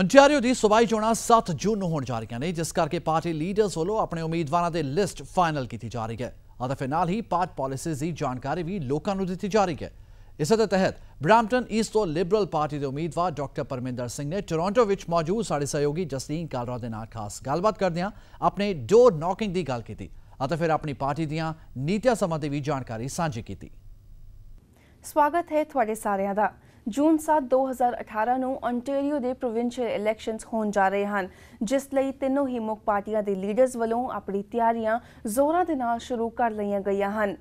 Ontario ਦੀ ਸੁਬਾਈ ਚੋਣਾ 7 ਜੂਨ ਨੂੰ ਹੋਣ ਜਾ ਰਹੀਆਂ ਨੇ ਜਿਸ ਕਰਕੇ ਪਾਰਟੀ ਲੀਡਰਸ ਵੱਲੋਂ ਆਪਣੇ ਉਮੀਦਵਾਰਾਂ ਦੇ ਲਿਸਟ ਫਾਈਨਲ ਕੀਤੀ ਜਾ ਰਹੀ ਹੈ ਅਤੇ ਫਿਰ ਨਾਲ ਹੀ ਪਾਰਟ ਪਾਲਿਸੀਜ਼ ਦੀ ਜਾਣਕਾਰੀ ਵੀ ਲੋਕਾਂ ਨੂੰ ਦਿੱਤੀ ਜਾ ਰਹੀ ਹੈ ਇਸ ਦੇ ਤਹਿਤ ਬ੍ਰੈਂਪਟਨ ਈਸਟ ਤੋਂ ਲਿਬਰਲ ਪਾਰਟੀ ਦੇ ਉਮੀਦਵਾਰ ਡਾਕਟਰ ਪਰਮਿੰਦਰ ਸਿੰਘ ਨੇ ਟੋਰਾਂਟੋ ਵਿੱਚ ਮੌਜੂਦ ਸਾਡੇ ਸਹਿਯੋਗੀ ਜਸਲੀਨ ਕਾਲਰਾ ਦੇ ਨਾਲ ਖਾਸ ਗੱਲਬਾਤ ਕਰਦਿਆਂ ਆਪਣੇ ਡੋਰ ਨੌਕਿੰਗ ਦੀ ਗੱਲ ਕੀਤੀ ਅਤੇ ਫਿਰ ਆਪਣੀ ਪਾਰਟੀ ਦੀਆਂ ਨੀਤੀਆਂ ਸੰਬੰਧੀ ਵੀ ਜਾਣਕਾਰੀ ਸਾਂਝੀ ਕੀਤੀ ਸਵਾਗਤ ਹੈ ਤੁਹਾਡੇ ਸਾਰਿਆਂ ਦਾ ਜੂਨ 7 2018 ਨੂੰ ਅੰਟਾਰੀਓ ਦੇ ਪ੍ਰੋਵਿੰਸ਼ੀਅਲ ਇਲੈਕਸ਼ਨਸ ਹੋਣ ਜਾ ਰਹੇ ਹਨ ਜਿਸ ਲਈ ਤਿੰਨੋਂ ਹੀ ਮੁੱਖ ਪਾਰਟੀਆਂ ਦੇ ਲੀਡਰਸ ਵੱਲੋਂ ਆਪਣੀ ਤਿਆਰੀਆਂ ਜ਼ੋਰਾਂ ਦੇ ਨਾਲ ਸ਼ੁਰੂ ਕਰ ਲਈਆਂ ਗਈਆਂ ਹਨ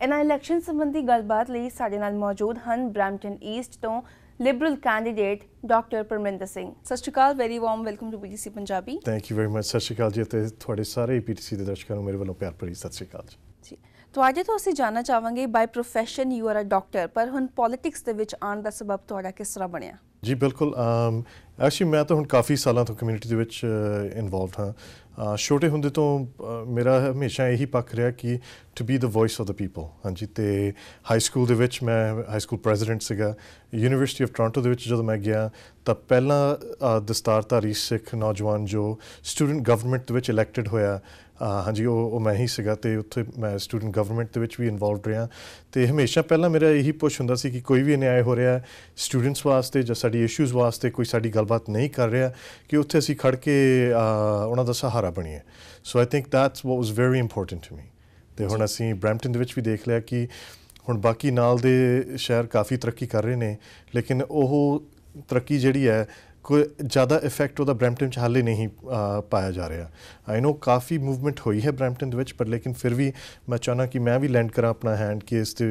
ਇਹਨਾਂ ਇਲੈਕਸ਼ਨ ਸੰਬੰਧੀ ਗੱਲਬਾਤ ਲਈ ਸਾਡੇ ਨਾਲ ਮੌਜੂਦ ਹਨ ਬ੍ਰੈਂਟਨ ਈਸਟ ਤੋਂ Liberal candidate doctor Parminder Singh ਸਤਿ ਸ਼੍ਰੀ ਅਕਾਲ very warm welcome to BBC Punjabi thank you very much ਸਤਿ ਸ਼੍ਰੀ ਅਕਾਲ ਜੀ ਤੇ ਤੁਹਾਡੇ ਸਾਰੇ ਪੀਟੀਸੀ ਦੇ ਦਰਸ਼ਕਾਂ ਨੂੰ ਮੇਰੇ ਵੱਲੋਂ ਪਿਆਰ ਭਰੀ ਸਤਿ ਸ਼੍ਰੀ ਅਕਾਲ ਜੀ ਤੁਹਾਡੇ ਤੋਂ ਅਸੀਂ ਜਾਨਣਾ ਚਾਹਾਂਗੇ by profession you are a doctor ਪਰ ਹੁਣ ਪੋਲਿਟਿਕਸ ਦੇ ਵਿੱਚ ਆਉਣ ਦਾ ਸਬਬ ਤੁਹਾਡਾ ਕਿਸ ਤਰ੍ਹਾਂ ਬਣਿਆ ਜੀ ਬਿਲਕੁਲ ਐਕਚੁਅਲੀ ਮੈਂ ਤਾਂ ਹੁਣ ਕਾਫੀ ਸਾਲਾਂ ਤੋਂ ਕਮਿਊਨਿਟੀ ਦੇ ਵਿੱਚ ਇਨਵੋਲਵਡ ਹਾਂ ਛੋਟੇ ਹੁੰਦੇ ਤੋਂ ਮੇਰਾ ਹਮੇਸ਼ਾ ਇਹੀ ਪੱਖ ਰਿਹਾ ਕਿ to be the voice of the people ਹਾਂਜੀ ਤੇ ਹਾਈ ਸਕੂਲ ਦੇ ਵਿੱਚ ਮੈਂ ਹਾਈ ਸਕੂਲ ਪ੍ਰੈਜ਼ੀਡੈਂਟ ਸੀਗਾ ਯੂਨੀਵਰਸਿਟੀ ਆਫ ਟੋਰਾਂਟੋ ਦੇ ਵਿੱਚ ਜਦੋਂ ਮੈਂ ਗਿਆ ਤਾਂ ਪਹਿਲਾ ਦਸਤਾਰਧਾਰੀ ਸਿੱਖ ਨੌਜਵਾਨ ਜੋ ਸਟੂਡੈਂਟ ਗਵਰਨਮੈਂਟ ਦੇ ਵਿੱਚ ਇਲੈਕਟਡ ਹੋਇਆ ਹਾਂਜੀ ਉਹ ਉਹ ਮੈਂ ਹੀ ਸੀਗਾ ਤੇ ਉੱਥੇ ਮੈਂ ਸਟੂਡੈਂਟ ਗਵਰਨਮੈਂਟ ਦੇ ਵਿੱਚ ਵੀ ਇਨਵੋਲਵਡ ਰਿਹਾ ਤੇ ਹਮੇਸ਼ਾ ਪਹਿਲਾਂ ਮੇਰਾ ਇਹੀ ਪੁਸ਼ ਹੁੰਦਾ ਸੀ ਕਿ ਕੋਈ ਵੀ ਅਨਿਆਏ ਹੋ ਰਿਹਾ ਸਟੂਡੈਂਟਸ ਵਾਸਤੇ ਜਾਂ ਸਾਡੀ ਇਸ਼ੂਜ਼ ਵਾਸਤੇ ਕੋਈ ਸਾਡੀ ਗੱਲਬਾਤ ਨਹੀਂ ਕਰ ਰਿਹਾ ਕਿ ਉੱਥੇ ਅਸੀਂ ਖੜ ਕੇ ਉਹਨਾਂ ਦਾ ਸਹਾਰਾ ਬਣੀਏ so I think that's what was very important to me ਤੇ ਹੁਣ ਅਸੀਂ ਬ੍ਰੈਂਪਟਨ ਦੇ ਵਿੱਚ ਵੀ ਦੇਖ ਲਿਆ ਕਿ ਹੁਣ ਬਾਕੀ ਨਾਲ ਦੇ ਸ਼ਹਿਰ ਕਾਫੀ ਤਰੱਕੀ ਕਰ ਰਹੇ ਨੇ ਲੇਕਿਨ ਉਹ ਤਰੱਕੀ ਜਿਹੜੀ ਹੈ ਕੋਈ ਜ਼ਿਆਦਾ ਇਫੈਕਟ ਉਹਦਾ ਬ੍ਰੈਂਪਟਨ 'ਚ ਹਾਲੇ ਨਹੀਂ ਪਾਇਆ ਜਾ ਰਿਹਾ ਆਈ نو ਕਾਫੀ ਮੂਵਮੈਂਟ ਹੋਈ ਹੈ ਬ੍ਰੈਂਪਟਨ ਦੇ ਵਿੱਚ ਪਰ ਲੇਕਿਨ ਫਿਰ ਵੀ ਮੈਂ ਚਾਹਨਾ ਕਿ ਮੈਂ ਵੀ ਲੈਂਡ ਕਰਾਂ ਆਪਣਾ ਹੈਂਡ ਕਿ ਇਸ ਤੇ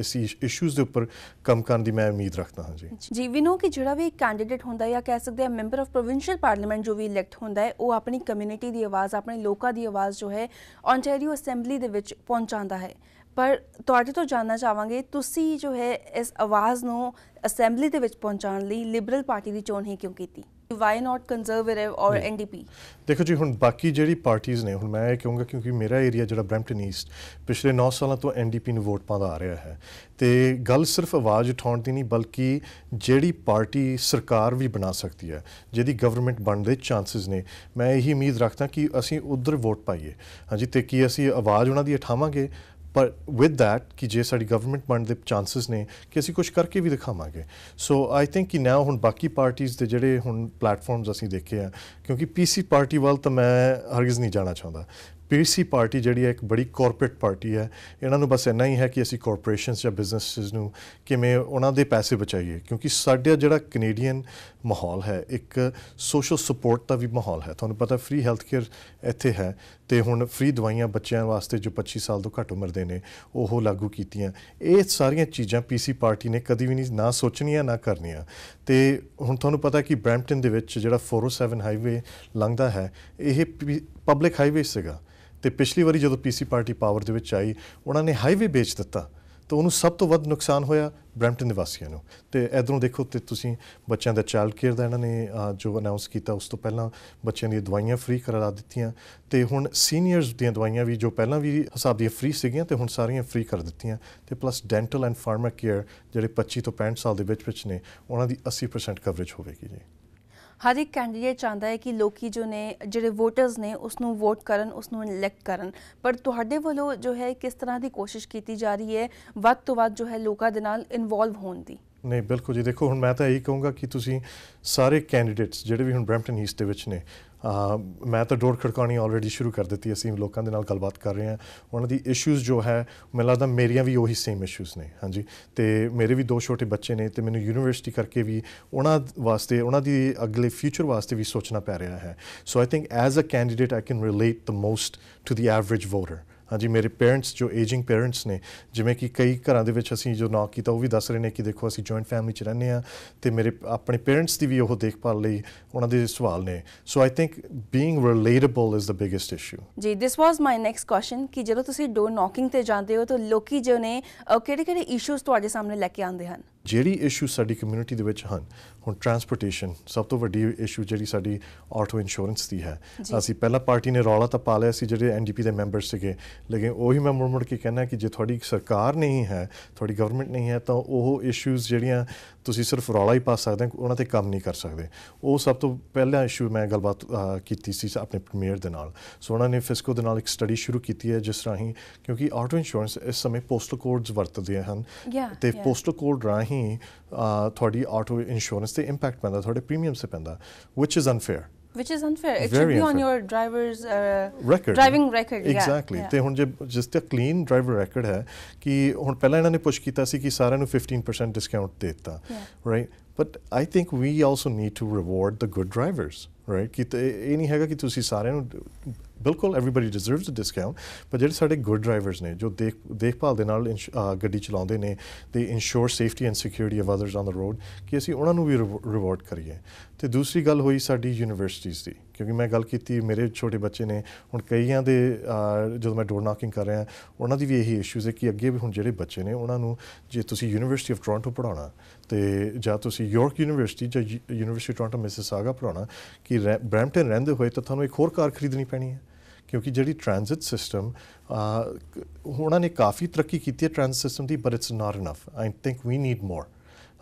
ਇਸ ਇਸ਼ੂਜ਼ ਦੇ ਉੱਪਰ ਕੰਮ ਕਰਨ ਦੀ ਮੈਂ ਉਮੀਦ ਰੱਖਦਾ ਹਾਂ ਜੀ ਜੀ ਵੀ نو ਕਿ ਜਿਹੜਾ ਵੀ ਕੈਂਡੀਡੇਟ ਹੁੰਦਾ ਜਾਂ ਕਹਿ ਸਕਦੇ ਆ ਮੈਂਬਰ ਆਫ ਪ੍ਰੋਵਿੰਸ਼ੀਅਲ ਪਾਰਲੀਮੈਂਟ ਜੋ ਵੀ ਇਲੈਕਟ ਹੁੰਦਾ ਹੈ ਉਹ ਆਪਣੀ ਕਮਿਊਨਿਟੀ ਦੀ ਆਵਾਜ਼ ਆਪਣੇ ਲੋਕਾਂ ਦੀ ਆਵਾਜ਼ ਜੋ ਹੈ ਓਨਟਾਰੀਓ ਅਸੈਂਬਲੀ ਦੇ ਵਿੱਚ ਪਹੁੰਚਾਉਂਦਾ ਹੈ ਪਰ ਤੁਹਾਡੇ ਤੋਂ ਜਾਨਣਾ ਚਾਹਾਂਗੇ ਤੁਸੀਂ ਜੋ ਹੈ ਇਸ ਆਵਾਜ਼ ਨੂੰ ਅਸੈਂਬਲੀ ਦੇ ਵਿੱਚ ਪਹੁੰਚਾਉਣ ਲਈ ਲਿਬਰਲ ਪਾਰਟੀ ਦੀ ਚੋਣ ਹੀ ਕਿਉਂ ਕੀਤੀ why not Conservative or NDP ਦੇਖੋ ਜੀ ਹੁਣ ਬਾਕੀ ਜਿਹੜੀ ਪਾਰਟੀਆਂ ਨੇ ਹੁਣ ਮੈਂ ਇਹ ਕਹੂੰਗਾ ਕਿਉਂਕਿ ਮੇਰਾ ਏਰੀਆ ਜਿਹੜਾ ਬ੍ਰੈਂਪਟਨ ਈਸਟ ਪਿਛਲੇ 9 ਸਾਲਾਂ ਤੋਂ ਐਨਡੀਪੀ ਨੂੰ ਵੋਟ ਪਾਉਂਦਾ ਆ ਰਿਹਾ ਹੈ ਤੇ ਗੱਲ ਸਿਰਫ ਆਵਾਜ਼ ਉਠਾਉਣ ਦੀ ਨਹੀਂ ਬਲਕਿ ਜਿਹੜੀ ਪਾਰਟੀ ਸਰਕਾਰ ਵੀ ਬਣਾ ਸਕਦੀ ਹੈ ਜਿਹਦੀ ਗਵਰਨਮੈਂਟ ਬਣਨ ਦੇ ਚਾਂਸਸ ਨੇ ਮੈਂ ਇਹੀ ਉਮੀਦ ਰੱਖਦਾ ਕਿ ਅਸੀਂ ਉਧਰ ਵੋਟ ਪਾਈਏ ਹਾਂਜੀ ਤੇ ਕੀ ਅਸੀਂ ਆਵਾਜ਼ ਉਹਨਾਂ ਦੀ ਉਠਾਵਾਂਗੇ ਪਰ ਵਿਦ ਥੈਟ ਕਿ ਜੇ ਸਾਡੀ ਗਵਰਨਮੈਂਟ ਬਣ ਦੇ ਚਾਂਸਸ ਨੇ ਕਿ ਅਸੀਂ ਕੁਝ ਕਰਕੇ ਵੀ ਦਿਖਾਵਾਂਗੇ ਸੋ ਆਈ ਥਿੰਕ ਕਿ ਨਾਓ ਹੁਣ ਬਾਕੀ ਪਾਰਟੀਆਂ ਦੇ ਜਿਹੜੇ ਹੁਣ ਪਲੇਟਫਾਰਮਸ ਅਸੀਂ ਦੇਖੇ ਆ ਕਿਉਂਕਿ ਪੀਸੀ ਪਾਰਟੀ ਵੱਲ ਤਾਂ ਮੈਂ ਹਰਗਿਜ਼ ਨਹੀਂ ਜਾਣਾ ਚਾਹੁੰਦਾ ਪੀਸੀ ਪਾਰਟੀ ਜਿਹੜੀ ਹੈ ਇੱਕ ਬੜੀ ਕਾਰਪੋਰੇਟ ਪਾਰਟੀ ਹੈ ਇਹਨਾਂ ਨੂੰ ਬਸ ਇੰਨਾ ਹੀ ਹੈ ਕਿ ਅਸੀਂ ਕਾਰਪੋਰੇਸ਼ਨਸ ਜਾਂ ਬਿਜ਼ਨੈਸਸ ਨੂੰ ਕਿਵੇਂ ਉਹਨਾਂ ਦੇ ਪੈਸੇ ਬਚਾਈਏ ਕਿਉਂਕਿ ਸਾਡਾ ਜਿਹੜਾ ਕੈਨੇਡੀਅਨ ਮਾਹੌਲ ਹੈ ਇੱਕ ਸੋਸ਼ਲ ਸਪੋਰਟ ਦਾ ਵੀ ਮਾਹੌਲ ਹੈ ਤੁਹਾਨੂੰ ਪਤਾ ਫ੍ਰੀ ਹੈਲਥ ਕੇਅਰ ਇੱਥੇ ਹੈ ਤੇ ਹੁਣ ਫ੍ਰੀ ਦਵਾਈਆਂ ਬੱਚਿਆਂ ਵਾਸਤੇ ਜੋ 25 ਸਾਲ ਤੋਂ ਘੱਟ ਉਮਰ ਦੇ ਨੇ ਉਹ ਲਾਗੂ ਕੀਤੀਆਂ ਇਹ ਸਾਰੀਆਂ ਚੀਜ਼ਾਂ ਪੀਸੀ ਪਾਰਟੀ ਨੇ ਕਦੀ ਵੀ ਨਹੀਂ ਨਾ ਸੋਚਣੀਆਂ ਨਾ ਕਰਨੀਆਂ ਤੇ ਹੁਣ ਤੁਹਾਨੂੰ ਪਤਾ ਕਿ ਬ੍ਰੈਂਪਟਨ ਦੇ ਵਿੱਚ ਜਿਹੜਾ 407 ਹਾਈਵੇ ਲੰਘਦਾ ਹੈ ਇਹ ਪਬਲਿਕ ਹਾਈਵੇ ਸੀਗਾ ਤੇ ਪਿਛਲੀ ਵਾਰੀ ਜਦੋਂ ਪੀਸੀ ਪਾਰਟੀ ਪਾਵਰ ਦੇ ਵਿੱਚ ਆਈ ਉਹਨਾਂ ਨੇ ਹਾਈਵੇ ਵੇਚ ਦਿੱਤਾ ਤਾਂ ਉਹਨੂੰ ਸਭ ਤੋਂ ਵੱਧ ਨੁਕਸਾਨ ਹੋਇਆ ਬ੍ਰੈਂਪਟਨ ਨਿਵਾਸੀਆਂ ਨੂੰ ਤੇ ਇਧਰੋਂ ਦੇਖੋ ਤੇ ਤੁਸੀਂ ਬੱਚਿਆਂ ਦਾ ਚਾਈਲਡ ਕੇਅਰ ਦਾ ਇਹਨਾਂ ਨੇ ਜੋ ਅਨਾਉਂਸ ਕੀਤਾ ਉਸ ਤੋਂ ਪਹਿਲਾਂ ਬੱਚਿਆਂ ਦੀਆਂ ਦਵਾਈਆਂ ਫ੍ਰੀ ਕਰਾ ਦਿੱਤੀਆਂ ਤੇ ਹੁਣ ਸੀਨੀਅਰਸ ਦੀਆਂ ਦਵਾਈਆਂ ਵੀ ਜੋ ਪਹਿਲਾਂ ਵੀ ਹਿਸਾਬ ਦੀਆਂ ਫ੍ਰੀ ਸੀਗੀਆਂ ਤੇ ਹੁਣ ਸਾਰੀਆਂ ਫ੍ਰੀ ਕਰ ਦਿੱਤੀਆਂ ਤੇ plus dental and pharma care ਜਿਹੜੇ 25 ਤੋਂ 65 ਸਾਲ ਦੇ ਵਿੱਚ ਵਿੱਚ ਨੇ ਉਹਨਾਂ ਦੀ 80% ਕਵਰੇਜ ਹੋਵੇਗੀ ਜੀ ਹਰ ਇੱਕ ਕੈਂਡੀਡੇਟ ਚਾਹੁੰਦਾ ਹੈ ਕਿ ਲੋਕੀ ਜੋ ਨੇ ਜਿਹੜੇ ਵੋਟਰਸ ਨੇ ਉਸ ਨੂੰ ਵੋਟ ਕਰਨ ਉਸ ਨੂੰ ਇਲੈਕਟ ਕਰਨ ਪਰ ਤੁਹਾਡੇ ਵੱਲੋਂ ਜੋ ਹੈ ਕਿਸ ਤਰ੍ਹਾਂ ਦੀ ਕੋਸ਼ਿਸ਼ ਕੀਤੀ ਜਾ ਰਹੀ ਹੈ ਵੱਧ ਤੋਂ ਵੱਧ ਜੋ ਹੈ ਲੋਕਾਂ ਦੇ ਨਾਲ ਇਨਵੋਲਵ ਹੋਣ ਦੀ ਨਹੀਂ ਬਿਲਕੁਲ ਜੀ ਦੇਖੋ ਹੁਣ ਮੈਂ ਤਾਂ ਇਹੀ ਕਹੂੰਗਾ ਕਿ ਤੁਸੀਂ ਸਾਰੇ ਕੈਂਡੀਡੇਟਸ ਜਿਹੜੇ ਵੀ ਹੁਣ ਬ੍ਰੈਂਪਟਨ ਈਸਟ ਦੇ ਵਿੱਚ ਨੇ ਮੈਂ ਤਾਂ ਡੋਰ ਖੜਕਾਣੀ ਆਲਰੇਡੀ ਸ਼ੁਰੂ ਕਰ ਦਿੱਤੀ ਅਸੀਂ ਲੋਕਾਂ ਦੇ ਨਾਲ ਗੱਲਬਾਤ ਕਰ ਰਹੇ ਹਾਂ ਉਹਨਾਂ ਦੀ ਇਸ਼ੂਜ਼ ਜੋ ਹੈ ਮੈਨੂੰ ਲੱਗਦਾ ਮੇਰੀਆਂ ਵੀ ਉਹੀ ਸੇਮ ਇਸ਼ੂਜ਼ ਨੇ ਹਾਂਜੀ ਤੇ ਮੇਰੇ ਵੀ ਦੋ ਛੋਟੇ ਬੱਚੇ ਨੇ ਤੇ ਮੈਨੂੰ ਯੂਨੀਵਰਸਿਟੀ ਕਰਕੇ ਵੀ ਉਹਨਾਂ ਵਾਸਤੇ ਉਹਨਾਂ ਦੀ ਅਗਲੇ ਫਿਊਚਰ ਵਾਸਤੇ ਵੀ ਸੋਚਣਾ ਪੈ ਰਿਹਾ ਹੈ so I think as a candidate I can relate the most to the average voter ਹਾਂਜੀ ਮੇਰੇ ਪੇਰੈਂਟਸ ਜੋ ਏਜਿੰਗ ਪੇਰੈਂਟਸ ਨੇ ਜਿਵੇਂ ਕਿ ਕਈ ਘਰਾਂ ਦੇ ਵਿੱਚ ਅਸੀਂ ਜੋ ਨੌਕ ਕੀਤਾ ਉਹ ਵੀ ਦੱਸ ਰਹੇ ਨੇ ਕਿ ਦੇਖੋ ਅਸੀਂ ਜੁਆਇੰਟ ਫੈਮਿਲੀ 'ਚ ਰਹਿੰਦੇ ਆ ਤੇ ਮੇਰੇ ਆਪਣੇ ਪੇਰੈਂਟਸ ਦੀ ਵੀ ਉਹ ਦੇਖਭਾਲ ਲਈ ਉਹਨਾਂ ਦੇ ਸਵਾਲ ਨੇ so I think being relatable is the biggest issue ਜੀ this was my next question ਕਿ ਜਦੋਂ ਤੁਸੀਂ ਡੋਰ ਨੌਕਿੰਗ ਤੇ ਜਾਂਦੇ ਹੋ ਤਾਂ ਲੋਕੀ ਜੋ ਨੇ ਕਿਹੜੇ-ਕਿਹੜੇ ਇਸ਼ੂਸ ਤੁਹਾਡੇ ਸਾਹਮਣੇ ਲੈ ਕੇ ਆਉਂਦੇ ਹਨ ਜਿਹੜੀ ਇਸ਼ੂ ਸਾਡੀ ਕਮਿਊਨਿਟੀ ਦੇ ਵਿੱਚ ਹਨ ਹੁਣ ਟਰਾਂਸਪੋਰਟੇਸ਼ਨ ਸਭ ਤੋਂ ਵੱਡੀ ਇਸ਼ੂ ਜਿਹੜੀ ਸਾਡੀ ਆਟੋ ਇੰਸ਼ੋਰੈਂਸ ਦੀ ਹੈ ਅਸੀਂ ਪਹਿਲਾਂ ਪਾਰਟੀ ਨੇ ਰੌਲਾ ਤਾਂ ਪਾ ਲਿਆ ਸੀ ਜਿਹੜੇ ਐਨਡੀਪੀ ਦੇ ਮੈਂਬਰ ਸੀਗੇ ਲੇਕਿਨ ਉਹੀ ਮੈਂ ਮੁਰਮੁਰ ਕੇ ਕਹਿੰਦਾ ਕਿ ਜੇ ਤੁਹਾਡੀ ਸਰਕਾਰ ਨਹੀਂ ਹੈ ਤੁਹਾਡੀ ਗਵਰਨਮੈਂਟ ਨਹੀਂ ਹੈ ਤਾਂ ਉਹ ਇਸ਼ੂਜ਼ ਜਿਹੜੀਆਂ ਤੁਸੀਂ ਸਿਰਫ ਰੌਲਾ ਹੀ ਪਾ ਸਕਦੇ ਹੋ ਉਹਨਾਂ ਤੇ ਕੰਮ ਨਹੀਂ ਕਰ ਸਕਦੇ ਉਹ ਸਭ ਤੋਂ ਪਹਿਲਾ ਇਸ਼ੂ ਮੈਂ ਗੱਲਬਾਤ ਕੀਤੀ ਸੀ ਆਪਣੇ ਪ੍ਰੀਮੀਅਰ ਦੇ ਨਾਲ ਸੋ ਉਹਨਾਂ ਨੇ ਫਿਸਕੋ ਦੇ ਨਾਲ ਇੱਕ ਸਟੱਡੀ ਸ਼ੁਰੂ ਕੀਤੀ ਹੈ ਜਿਸ ਰਾਹੀਂ ਕਿਉਂਕਿ ਆਟੋ ਇੰਸ਼ੋਰੈਂਸ ਇਸ ਸਮੇਂ ਪੋਸਟਲ ਕੋਡਸ ਵਰਤਦੇ ਹਨ ਤੇ ਪੋਸਟਲ ਕੋਡ ਰਾਹੀਂ ਤੁਹਾਡੀ ਆਟੋ ਇੰਸ਼ੋਰੈਂਸ ਤੇ ਇੰਪੈਕਟ ਪੈਂਦਾ ਤੁਹਾਡੇ ਪ੍ਰੀਮੀਅਮ 'ਤੇ ਪੈਂਦਾ which is unfair which is unfair. It Very should be unfair. on your driver's uh, record. Driving record. Exactly. ਤੇ ਹੁਣ ਜੇ ਜਿਸ ਤੇ ਕਲੀਨ ਡਰਾਈਵਰ ਰੈਕੋਰਡ ਹੈ ਕਿ ਹੁਣ ਪਹਿਲਾਂ ਇਹਨਾਂ ਨੇ push ਕੀਤਾ ਸੀ ਕਿ ਸਾਰਿਆਂ ਨੂੰ 15% ਡਿਸਕਾਊਂਟ ਦੇ ਦਿੱਤਾ right but I think we also need to reward the good drivers right ਕਿ ਤੇ ਇਹ ਨਹੀਂ ਹੈਗਾ ਕਿ ਤੁਸੀਂ ਸਾਰਿਆਂ ਨੂੰ ਬਿਲਕੁਲ everybody deserves a discount but ਜਿਹੜੇ ਸਾਡੇ ਗੁੱਡ ਡਰਾਈਵਰਸ ਨੇ ਜੋ ਦੇਖ ਦੇਖਭਾਲ ਦੇ ਨਾਲ ਗੱਡੀ ਚਲਾਉਂਦੇ ਨੇ they ensure safety and security of others on the road ਕਿ ਅਸੀਂ ਉਹਨਾਂ ਨੂੰ ਵੀ ਰਿਵਾਰਡ ਕਰੀਏ ਤੇ ਦੂਸਰੀ ਗੱਲ ਹੋਈ ਸਾਡੀ ਯੂਨੀਵਰਸਿਟੀਜ਼ ਦੀ ਕਿਉਂਕਿ ਮੈਂ ਗੱਲ ਕੀਤੀ ਮੇਰੇ ਛੋਟੇ ਬੱਚੇ ਨੇ ਹੁਣ ਕਈਆਂ ਦੇ ਜਦੋਂ ਮੈਂ ਡੋਰ ਨਾਕਿੰਗ ਕਰ ਰਿਹਾ ਉਹਨਾਂ ਦੀ ਵੀ ਇਹੀ ਇਸ਼ੂਜ਼ ਹੈ ਕਿ ਅੱਗੇ ਵੀ ਹੁਣ ਜਿਹੜੇ ਬੱਚੇ ਨੇ ਉਹਨਾਂ ਨੂੰ ਜੇ ਤੁਸੀਂ ਯੂਨੀਵਰਸਿਟੀ ਆਫ ਟੋਰਾਂਟੋ ਪੜਾਉਣਾ ਤੇ ਜਾਂ ਤੁਸੀਂ ਯਾਰਕ ਯੂਨੀਵਰਸਿਟੀ ਜਾਂ ਯੂਨੀਵਰਸਿਟੀ ਟੋਰਾਂਟੋ ਮਿਸਿਸਾਗਾ ਪੜਾਉਣਾ ਕਿ ਬ੍ਰੈਂਪਟਨ ਰਹਿੰਦੇ ਹੋਏ ਤਾਂ ਤੁਹਾਨੂੰ ਇੱਕ ਹੋਰ ਕਾਰ ਖਰੀਦਣੀ ਪੈਣੀ ਹੈ ਕਿਉਂਕਿ ਜਿਹੜੀ ਟ੍ਰਾਂਜ਼ਿਟ ਸਿਸਟਮ ਉਹਨਾਂ ਨੇ ਕਾਫੀ ਤਰੱਕੀ ਕੀਤੀ ਹੈ ਟ੍ਰਾਂਜ਼ਿਟ ਸਿਸਟਮ ਦੀ but it's not enough I think we need more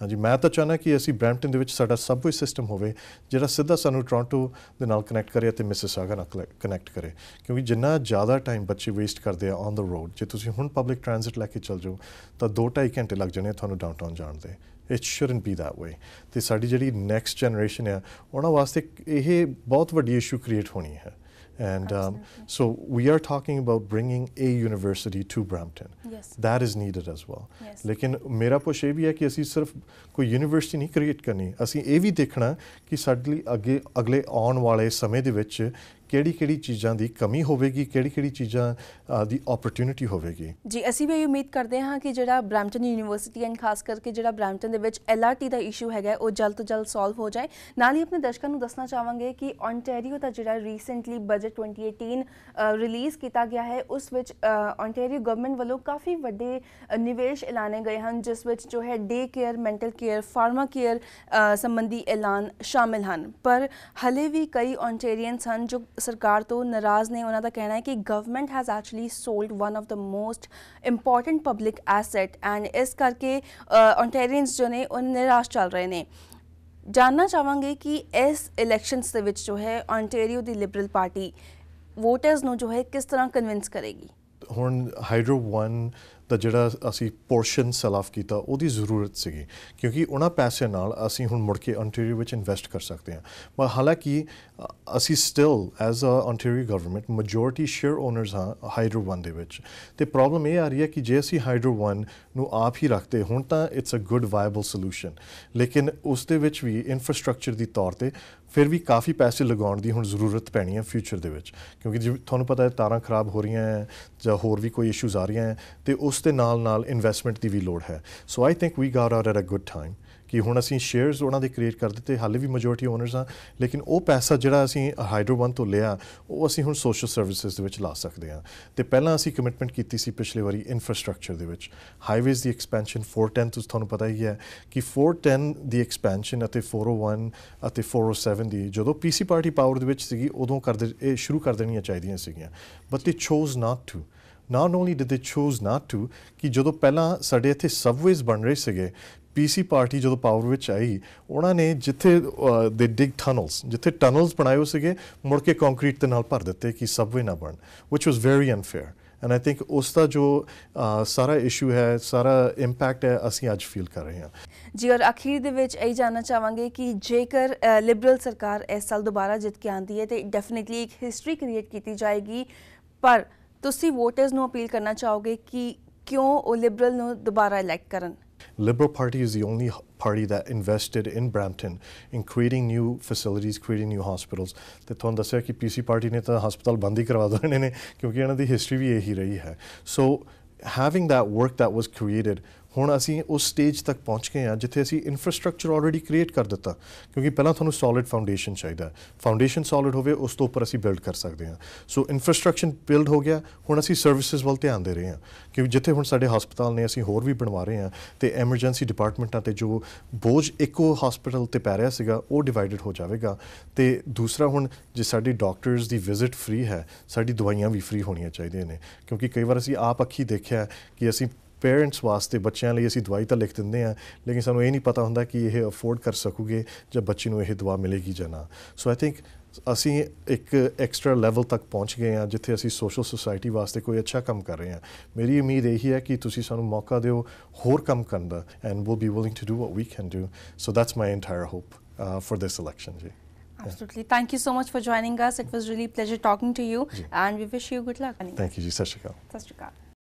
ਹਾਂਜੀ ਮੈਂ ਤਾਂ ਚਾਹਨਾ ਕਿ ਅਸੀਂ ਬ੍ਰੈਂਪਟਨ ਦੇ ਵਿੱਚ ਸਾਡਾ ਸਬਵੇ ਸਿਸਟਮ ਹੋਵੇ ਜਿਹੜਾ ਸਿੱਧਾ ਸਾਨੂੰ ਟੋਰਾਂਟੋ ਦੇ ਨਾਲ ਕਨੈਕਟ ਕਰੇ ਅਤੇ ਮਿਸਿਸਾਗਾ ਨਾਲ ਕਨੈਕਟ ਕਰੇ ਕਿਉਂਕਿ ਜਿੰਨਾ ਜ਼ਿਆਦਾ ਟਾਈਮ ਬੱਚੇ ਵੇਸਟ ਕਰਦੇ ਆ ਔਨ ਦ ਰੋਡ ਜੇ ਤੁਸੀਂ ਹੁਣ ਪਬਲਿਕ ਟ੍ਰਾਂਜ਼ਿਟ ਲੈ ਕੇ ਚੱਲ ਜਾਓ ਤਾਂ ਦੋ 25 ਘੰਟੇ ਲੱਗ ਜਾਣੇ ਤੁਹਾਨੂੰ ਡਾਊਨਟਾਊਨ ਜਾਣ ਦੇ it shouldn't be that way ਤੇ ਸਾਡੀ ਜਿਹੜੀ ਨੈਕਸਟ ਜਨਰੇਸ਼ਨ ਆ ਉਹਨਾਂ ਵਾਸਤੇ ਇਹ ਬਹੁਤ ਵੱਡੀ ਇਸ਼ੂ ਕ੍ਰੀਏਟ ਹੋਣੀ ਹੈ And um, so we are talking about bringing a university to Brampton. Yes. That is needed as well. Yes. ਲੇਕਿਨ ਮੇਰਾ ਪੁਸ਼ ਇਹ ਵੀ ਹੈ ਕਿ ਅਸੀਂ ਸਿਰਫ ਕੋਈ ਯੂਨੀਵਰਸਿਟੀ ਨਹੀਂ ਕ੍ਰੀਏਟ ਕਰਨੀ ਅਸੀਂ ਇਹ ਵੀ ਦੇਖਣਾ ਕਿ ਸਾਡੇ ਲਈ ਅੱਗੇ ਕਿਹੜੀ-ਕਿਹੜੀ ਚੀਜ਼ਾਂ ਦੀ ਕਮੀ ਹੋਵੇਗੀ ਕਿਹੜੀ-ਕਿਹੜੀ ਚੀਜ਼ਾਂ ਦੀ ਓਪਰਚ्युनिटी ਹੋਵੇਗੀ ਜੀ ਅਸੀਂ ਵੀ ਉਮੀਦ ਕਰਦੇ ਹਾਂ ਕਿ ਜਿਹੜਾ ਬ੍ਰੈਂਟਨ ਯੂਨੀਵਰਸਿਟੀ ਐਂਡ ਖਾਸ ਕਰਕੇ ਜਿਹੜਾ ਬ੍ਰੈਂਟਨ ਦੇ ਵਿੱਚ ਐਲਆਰਟੀ ਦਾ ਇਸ਼ੂ ਹੈਗਾ ਉਹ ਜਲਦ ਤੋਂ ਜਲਦ ਸੋਲਵ ਹੋ ਜਾਏ ਨਾਲ ਹੀ ਆਪਣੇ ਦਰਸ਼ਕਾਂ ਨੂੰ ਦੱਸਣਾ ਚਾਹਾਂਗੇ ਕਿ ਓਨਟਾਰੀਓ ਦਾ ਜਿਹੜਾ ਰੀਸੈਂਟਲੀ ਬਜਟ 2018 ਰਿਲੀਜ਼ ਕੀਤਾ ਗਿਆ ਹੈ ਉਸ ਵਿੱਚ ਓਨਟਾਰੀਓ ਗਵਰਨਮੈਂਟ ਵੱਲੋਂ ਕਾਫੀ ਵੱਡੇ ਨਿਵੇਸ਼ ਐਲਾਨੇ ਗਏ ਹਨ ਜਿਸ ਵਿੱਚ ਜੋ ਹੈ day care mental care pharma care ਸੰਬੰਧੀ ਐਲਾਨ ਸ਼ਾਮਿਲ ਹਨ ਪਰ ਹਲੇ ਵੀ ਕਈ ਓਨਟਾਰੀਅਨਸ ਹਨ ਜੋ ਸਰਕਾਰ ਤੋਂ ਨਾਰਾਜ਼ ਨੇ ਉਹਨਾਂ ਦਾ ਕਹਿਣਾ ਹੈ ਕਿ government has actually sold one of the most important public asset and ਇਸ ਕਰਕੇ ਓਨਟੇਰੀਅਨਸ ਜੋ ਨੇ ਉਹ ਨਿਰਾਸ਼ ਚੱਲ ਰਹੇ ਨੇ ਜਾਨਣਾ ਚਾਹਾਂਗੇ ਕਿ ਇਸ ਇਲੈਕਸ਼ਨਸ ਦੇ ਵਿੱਚ ਜੋ ਹੈ ਓਨਟੇਰੀਓ ਦੀ ਲਿਬਰਲ ਪਾਰਟੀ ਵੋਟਰਸ ਨੂੰ ਜੋ ਹੈ ਕਿਸ ਤਰ੍ਹਾਂ ਕਨਵਿੰਸ ਕਰੇਗੀ ਹੁਣ ਹਾਈਡਰੋ 1 ਦਾ ਜਿਹੜਾ ਅਸੀਂ ਪੋਰਸ਼ਨ ਸੈਲ ਆਫ ਕੀਤਾ ਉਹਦੀ ਜ਼ਰੂਰਤ ਸੀਗੀ ਕਿਉਂਕਿ ਉਹਨਾਂ ਪੈਸੇ ਨਾਲ ਅਸੀਂ ਹੁਣ ਮੁੜ ਕੇ ਅੰਟੇਰੀਓ ਵਿੱਚ ਇਨਵੈਸਟ ਕਰ ਸਕਦੇ ਹਾਂ ਪਰ ਹਾਲਾਂਕਿ ਅਸੀਂ still as a Ontario government majority share owners ਹਾਂ ਹਾਈਡਰੋ 1 ਦੇ ਵਿੱਚ ਤੇ ਪ੍ਰੋਬਲਮ ਇਹ ਆ ਰਹੀ ਹੈ ਕਿ ਜੇ ਅਸੀਂ ਹਾਈਡਰੋ 1 ਨੂੰ ਆਪ ਹੀ ਰੱਖਦੇ ਹੁਣ ਤਾਂ it's a good viable solution ਲੇਕਿਨ ਉਸ ਦੇ ਵਿੱਚ ਵੀ ਇਨਫਰਾਸਟ੍ਰਕਚਰ ਦੀ ਤੌਰ ਤੇ ਫਿਰ ਵੀ ਕਾਫੀ ਪੈਸੇ ਲਗਾਉਣ ਦੀ ਹੁਣ ਜ਼ਰੂਰਤ ਪੈਣੀ ਹੈ ਫਿਊਚਰ ਦੇ ਵਿੱਚ ਕਿਉਂਕਿ ਤੁਹਾਨੂੰ ਪਤਾ ਹੈ ਤਾਰਾਂ ਖਰਾਬ ਹੋ ਰਹੀਆਂ ਹੈ ਜਾਂ ਹੋਰ ਵੀ ਕੋਈ ਇਸ਼ੂਜ਼ ਆ ਰਹੀਆਂ ਹੈ ਤੇ ਉਸ ਦੇ ਨਾਲ ਨਾਲ ਇਨਵੈਸਟਮੈਂਟ ਦੀ ਵੀ ਲੋੜ ਹੈ so I think we got out at a good time ਕਿ ਹੁਣ ਅਸੀਂ ਸ਼ੇਅਰਸ ਉਹਨਾਂ ਦੇ ਕ੍ਰੀਏਟ ਕਰ ਦਿੱਤੇ ਹਾਲੇ ਵੀ ਮੈਜੋਰਟੀ ਓਨਰਸ ਆ ਲੇਕਿਨ ਉਹ ਪੈਸਾ ਜਿਹੜਾ ਅਸੀਂ ਹਾਈਡਰੋ 1 ਤੋਂ ਲਿਆ ਉਹ ਅਸੀਂ ਹੁਣ ਸੋਸ਼ਲ ਸਰਵਿਸਿਜ਼ ਦੇ ਵਿੱਚ ਲਾ ਸਕਦੇ ਆ ਤੇ ਪਹਿਲਾਂ ਅਸੀਂ ਕਮਿਟਮੈਂਟ ਕੀਤੀ ਸੀ ਪਿਛਲੇ ਵਾਰੀ ਇਨਫਰਾਸਟ੍ਰਕਚਰ ਦੇ ਵਿੱਚ ਹਾਈਵੇਜ਼ ਦੀ ਐਕਸਪੈਂਸ਼ਨ 410 ਤੁਹਾਨੂੰ ਪਤਾ ਹੀ ਹੈ ਕਿ 410 ਦੀ ਐਕਸਪੈਂਸ਼ਨ ਅਤੇ 401 ਅਤੇ 407 ਦੀ ਜਦੋਂ ਪੀਸੀ ਪਾਰਟੀ ਪਾਵਰ ਦੇ ਵਿੱਚ ਸੀਗੀ ਉਦੋਂ ਕਰ ਇਹ ਸ਼ੁਰੂ ਕਰ ਦੇਣੀਆਂ ਚਾਹੀਦੀਆਂ ਸੀਗੀਆਂ but they chose not to not only did they chose not to ਕਿ ਜਦੋਂ ਪਹਿਲਾਂ ਸਾਡੇ ਇੱਥੇ ਸਬਵੇਜ਼ ਬਣ ਰਹੇ ਸੀਗੇ ਪੀਸੀ ਪਾਰਟੀ ਜਦੋਂ ਪਾਵਰ ਵਿੱਚ ਆਈ ਉਹਨਾਂ ਨੇ ਜਿੱਥੇ ਦੇ ਡਿਗ ਟਨਲਸ ਜਿੱਥੇ ਟਨਲਸ ਬਣਾਏ ਹੋ ਸੀਗੇ ਮੁੜ ਕੇ ਕੰਕਰੀਟ ਦੇ ਨਾਲ ਭਰ ਦਿੱਤੇ ਕਿ ਸਬਵੇ ਨਾ ਬਣ which was very unfair and I think ਉਸ ਦਾ ਜੋ ਸਾਰਾ ਇਸ਼ੂ ਹੈ ਸਾਰਾ ਇੰਪੈਕਟ ਹੈ ਅਸੀਂ ਅੱਜ ਫੀਲ ਕਰ ਰਹੇ ਹਾਂ ਜੀ ਔਰ ਅਖੀਰ ਦੇ ਵਿੱਚ ਇਹ ਜਾਨਣਾ ਚਾਹਾਂਗੇ ਕਿ ਜੇਕਰ ਲਿਬਰਲ ਸਰਕਾਰ ਇਸ ਸਾਲ ਦੁਬਾਰਾ ਜਿੱਤ ਕੇ ਆਂਦੀ ਹੈ ਤੇ ਡੈਫੀਨਿਟਲੀ ਇੱਕ ਹਿਸਟਰੀ ਕ੍ਰੀਏਟ ਕੀਤੀ ਜਾਏਗੀ ਪਰ ਤੁਸੀਂ ਵੋਟਰਸ ਨੂੰ ਅਪੀਲ ਕਰਨਾ ਚਾਹੋਗੇ ਕਿ ਕਿਉਂ ਉਹ ਲਿਬਰਲ ਨੂੰ ਦੁਬਾਰਾ ਇਲੈਕਟ ਕਰਨ Liberal Party is the only party that invested in Brampton in creating new facilities, creating new hospitals The Tondaseki PC party PC party ਨੇ ਤਾਂ ਹਸਪਤਾਲ ਬੰਦ ਹੀ ਕਰਵਾ ਦੋ ਇਹਨਾਂ having that work that was created ਹੁਣ ਅਸੀਂ ਉਸ ਸਟੇਜ ਤੱਕ ਪਹੁੰਚ ਗਏ ਹਾਂ ਜਿੱਥੇ ਅਸੀਂ ਇਨਫਰਾਸਟ੍ਰਕਚਰ ਆਲਰੇਡੀ ਕ੍ਰੀਏਟ ਕਰ ਦਿੱਤਾ ਕਿਉਂਕਿ ਪਹਿਲਾਂ ਤੁਹਾਨੂੰ ਸੋਲਿਡ ਫਾਊਂਡੇਸ਼ਨ ਚਾਹੀਦਾ ਫਾਊਂਡੇਸ਼ਨ ਸੋਲਿਡ ਹੋਵੇ ਉਸ ਤੋਂ ਉੱਪਰ ਅਸੀਂ ਬਿਲਡ ਕਰ ਸਕਦੇ ਹਾਂ ਸੋ ਇਨਫਰਾਸਟ੍ਰਕਚਰ ਬਿਲਡ ਹੋ ਗਿਆ ਹੁਣ ਅਸੀਂ ਸਰਵਿਸਿਜ਼ ਵੱਲ ਧਿਆਨ ਦੇ ਰਹੇ ਹਾਂ ਕਿਉਂਕਿ ਜਿੱਥੇ ਹੁਣ ਸਾਡੇ ਹਸਪਤਾਲ ਨੇ ਅਸੀਂ ਹੋਰ ਵੀ ਬਣਵਾ ਰਹੇ ਹਾਂ ਤੇ ਐਮਰਜੈਂਸੀ ਡਿਪਾਰਟਮੈਂਟਾਂ ਤੇ ਜੋ ਬੋਝ ਇੱਕੋ ਹਸਪੀਟਲ ਤੇ ਪੈ ਰਿਹਾ ਸੀਗਾ ਉਹ ਡਿਵਾਈਡਡ ਹੋ ਜਾਵੇਗਾ ਤੇ ਦੂਸਰਾ ਹੁਣ ਜੇ ਸਾਡੀ ਡਾਕਟਰਸ ਦੀ ਵਿਜ਼ਿਟ ਫ੍ਰੀ ਹੈ ਸਾਡੀ ਦਵਾਈਆਂ ਵੀ ਫ੍ਰੀ ਹੋਣੀਆਂ ਚਾਹੀਦੀਆਂ ਨੇ ਕਿਉਂਕਿ ਕਈ ਵਾਰ ਅਸੀਂ ਆਪ ਅੱਖੀ ਦੇਖਿਆ ਕਿ ਅਸੀਂ ਪੇਰੈਂਟਸ ਵਾਸਤੇ ਬੱਚਿਆਂ ਲਈ ਅਸੀਂ ਦਵਾਈ ਤਾਂ ਲਿਖ ਦਿੰਦੇ ਆ ਲੇਕਿਨ ਸਾਨੂੰ ਇਹ ਨਹੀਂ ਪਤਾ ਹੁੰਦਾ ਕਿ ਇਹ ਅਫੋਰਡ ਕਰ ਸਕੂਗੇ ਜਾਂ ਬੱਚੇ ਨੂੰ ਇਹ ਦਵਾ ਮਿਲੇਗੀ ਜਾਂ ਨਾ ਸੋ ਆਈ ਥਿੰਕ ਅਸੀਂ ਇੱਕ ਐਕਸਟਰਾ ਲੈਵਲ ਤੱਕ ਪਹੁੰਚ ਗਏ ਆ ਜਿੱਥੇ ਅਸੀਂ ਸੋਸ਼ਲ ਸੁਸਾਇਟੀ ਵਾਸਤੇ ਕੋਈ ਅੱਛਾ ਕੰਮ ਕਰ ਰਹੇ ਆ ਮੇਰੀ ਉਮੀਦ ਇਹੀ ਹੈ ਕਿ ਤੁਸੀਂ ਸਾਨੂੰ ਮੌਕਾ ਦਿਓ ਹੋਰ ਕੰਮ ਕਰਨ ਦਾ and will be willing to do what we can do so that's my entire hope for this election ਜੀ Absolutely. Yeah. Thank you so much for joining us. It was really a pleasure talking to you, Yeah. and we wish you good luck. Thank you, Ji. Sashikal. Sashikal.